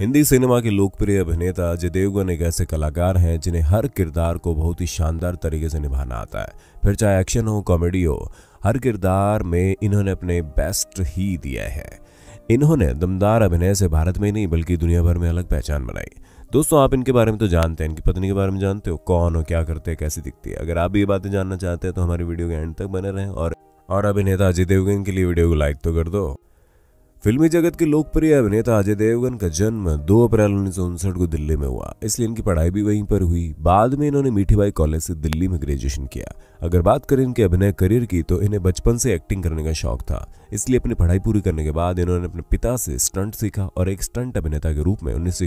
Hindi cinema के लोकप्रिय अभिनेता अजय देवगन एक ऐसे कलाकार हैं जिन्हें हर किरदार को बहुत ही शानदार तरीके से निभाना आता है फिर चाहे एक्शन हो कॉमेडी हो हर किरदार में इन्होंने अपने बेस्ट ही दिया है इन्होंने दमदार अभिनय से भारत में नहीं बल्कि दुनिया भर में अलग पहचान बनाई दोस्तों आप इनके बारे में तो जानते हैं इनकी पत्नी के बारे में जानते हो कौन हो क्या करते हैं कैसी दिखती है अगर आप भी ये बातें जानना चाहते हैं तो हमारी वीडियो के एंड तक बने रहें और और अभिनेता अजय देवगन के लिए वीडियो को लाइक तो कर दो फिल्मी जगत के लोकप्रिय अभिनेता अजय देवगन का जन्म 2 अप्रैल उन्नीस को दिल्ली में हुआ इसलिए इनकी पढ़ाई भी वहीं पर हुई बाद में इन्होंने मीठीबाई कॉलेज से दिल्ली में ग्रेजुएशन किया अगर बात करें इनके अभिनय करियर की तो इन्हें बचपन से एक्टिंग करने का शौक था इसलिए अपनी पढ़ाई पूरी करने के बाद इन्होंने अपने पिता से स्टंट सीखा और एक स्टंट अभिनेता के रूप में उन्नीस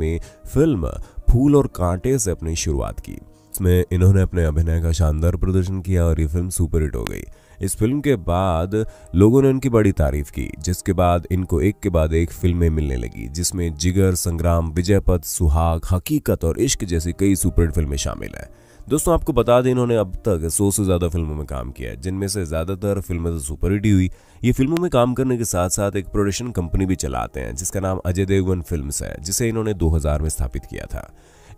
में फिल्म फूल और कांटे से अपनी शुरुआत की इसमें इन्होंने अपने अभिनय का शानदार प्रदर्शन किया और ये फिल्म सुपरहिट हो गई इस फिल्म के बाद लोगों ने उनकी बड़ी तारीफ की जिसके बाद इनको एक के बाद एक फिल्में मिलने लगी जिसमें जिगर संग्राम विजयपथ सुहाग हकीकत और इश्क जैसी कई सुपरहिट फिल्में शामिल हैं दोस्तों आपको बता दें इन्होंने अब तक सौ से ज़्यादा फिल्मों में काम किया है जिनमें से ज़्यादातर फिल्में तो सुपरहिट ही हुई ये फिल्मों में काम करने के साथ साथ एक प्रोडक्शन कंपनी भी चलाते हैं जिसका नाम अजय देवगन फिल्म्स है जिसे इन्होंने 2000 में स्थापित किया था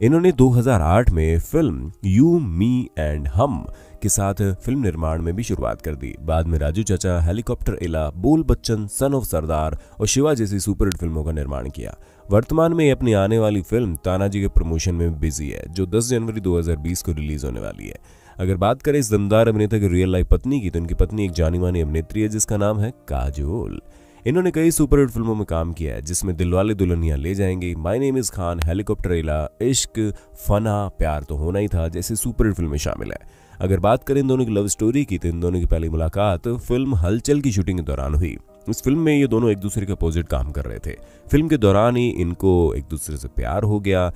इन्होंने 2008 में फिल्म यू मी एंड हम के साथ फिल्म निर्माण में भी शुरुआत कर दी बाद में राजू चाचा हेलीकॉप्टर इला बोल बच्चन सन ऑफ सरदार और शिवा जैसी सुपरहिट फिल्मों का निर्माण किया वर्तमान में अपनी आने वाली फिल्म तानाजी के प्रमोशन में बिजी है जो 10 जनवरी 2020 को रिलीज होने वाली है अगर बात करें इस दमदार अभिनेता की रियल लाइफ पत्नी की तो इनकी पत्नी एक जानी मानी अभिनेत्री है जिसका नाम है काजोल इन्होंने कई सुपरहिट फिल्मों में काम किया है जिसमें दिलवाले दुल्हनिया ले जाएंगे माय नेम इज खान हेलीकॉप्टरेला इश्क फना प्यार तो होना ही था जैसे सुपरहिट फिल्में शामिल है अगर बात करें इन दोनों की लव स्टोरी की तो इन दोनों की पहली मुलाकात फिल्म हलचल की शूटिंग के दौरान हुई इस फिल्म में ये दोनों एक दूसरे के अपोजिट काम कर रहे थे फिल्म के दौरान ही इनको एक दूसरे से प्यार हो गया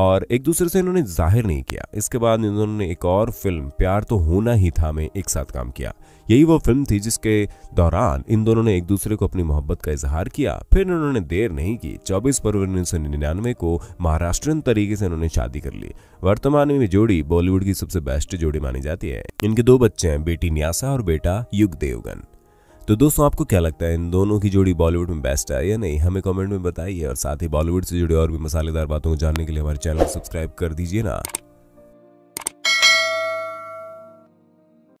और एक दूसरे से इन्होंने जाहिर नहीं किया इसके बाद इन्होंने एक और फिल्म प्यार तो होना ही था में एक साथ काम किया यही वो फिल्म थी जिसके दौरान इन दोनों ने एक दूसरे को अपनी मोहब्बत का इजहार किया फिर इन्होंने देर नहीं की 24 फरवरी उन्नीस को महाराष्ट्रन तरीके से इन्होंने शादी कर ली वर्तमान में जोड़ी बॉलीवुड की सबसे बेस्ट जोड़ी मानी जाती है इनके दो बच्चे हैं बेटी न्यासा और बेटा युग देवगन तो दोस्तों आपको क्या लगता है इन दोनों की जोड़ी बॉलीवुड में बेस्ट है या नहीं हमें कमेंट में बताइए और साथ ही बॉलीवुड से जुड़े और भी मसालेदार बातों को जानने के लिए हमारे चैनल को सब्सक्राइब कर दीजिए ना